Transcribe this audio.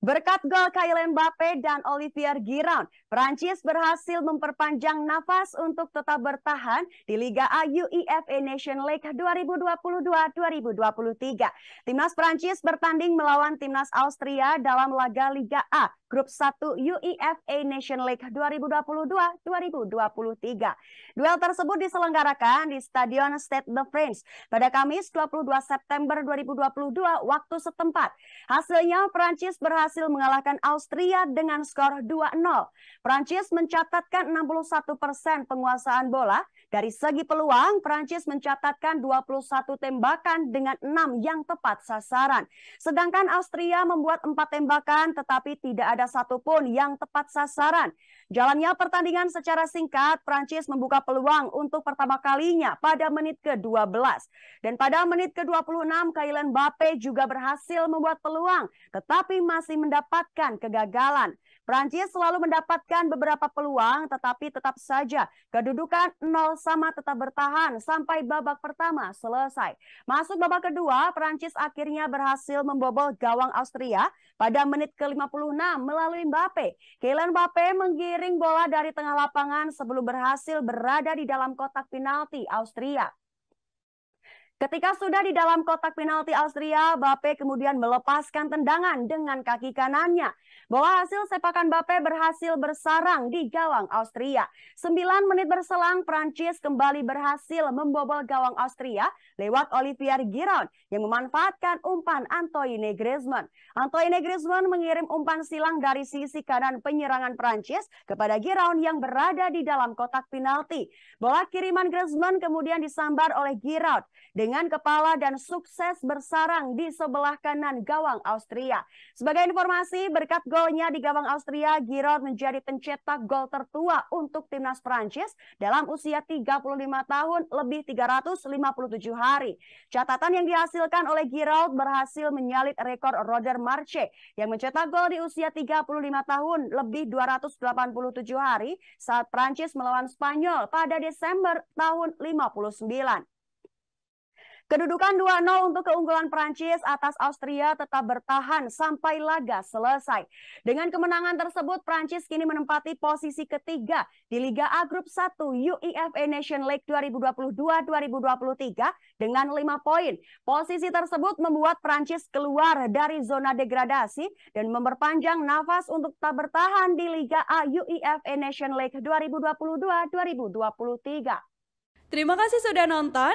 Berkat gol Kylian Mbappe dan Olivier Giroud, Prancis berhasil memperpanjang nafas untuk tetap bertahan di Liga A Uefa Nation League 2022-2023. Timnas Prancis bertanding melawan timnas Austria dalam laga Liga A Grup 1 UEFA Nation League 2022-2023. Duel tersebut diselenggarakan di Stadion State the France pada Kamis 22 September 2022 waktu setempat. Hasilnya Prancis berhasil mengalahkan Austria dengan skor 2-0. Prancis mencatatkan 61 persen penguasaan bola. Dari segi peluang, Prancis mencatatkan 21 tembakan dengan 6 yang tepat sasaran. Sedangkan Austria membuat 4 tembakan tetapi tidak ada ada pun yang tepat sasaran. Jalannya pertandingan secara singkat, Prancis membuka peluang untuk pertama kalinya pada menit ke-12. Dan pada menit ke-26, Kylian Mbappe juga berhasil membuat peluang, tetapi masih mendapatkan kegagalan. Prancis selalu mendapatkan beberapa peluang, tetapi tetap saja kedudukan nol sama tetap bertahan sampai babak pertama selesai. Masuk babak kedua, Prancis akhirnya berhasil membobol gawang Austria pada menit ke-56 melalui Mbappe. Kylian Mbappe menggiring bola dari tengah lapangan sebelum berhasil berada di dalam kotak penalti Austria. Ketika sudah di dalam kotak penalti Austria, Bape kemudian melepaskan tendangan dengan kaki kanannya. Bola hasil sepakan Bape berhasil bersarang di gawang Austria. 9 menit berselang, Prancis kembali berhasil membobol gawang Austria lewat Olivier Giroud yang memanfaatkan umpan Antoine Griezmann. Antoine Griezmann mengirim umpan silang dari sisi kanan penyerangan Prancis kepada Giroud yang berada di dalam kotak penalti. Bola kiriman Griezmann kemudian disambar oleh Giroud dengan kepala dan sukses bersarang di sebelah kanan gawang Austria. Sebagai informasi, berkat golnya di gawang Austria, Giroud menjadi pencetak gol tertua untuk timnas Prancis dalam usia 35 tahun lebih 357 hari. Catatan yang dihasilkan oleh Giroud berhasil menyalip rekor Roder Marche yang mencetak gol di usia 35 tahun lebih 287 hari saat Prancis melawan Spanyol pada Desember tahun 59. Kedudukan 2-0 untuk keunggulan Prancis atas Austria tetap bertahan sampai laga selesai. Dengan kemenangan tersebut, Prancis kini menempati posisi ketiga di Liga A Grup 1 UEFA Nation League 2022-2023 dengan 5 poin. Posisi tersebut membuat Prancis keluar dari zona degradasi dan memperpanjang nafas untuk tetap bertahan di Liga A UEFA Nation League 2022-2023. Terima kasih sudah nonton.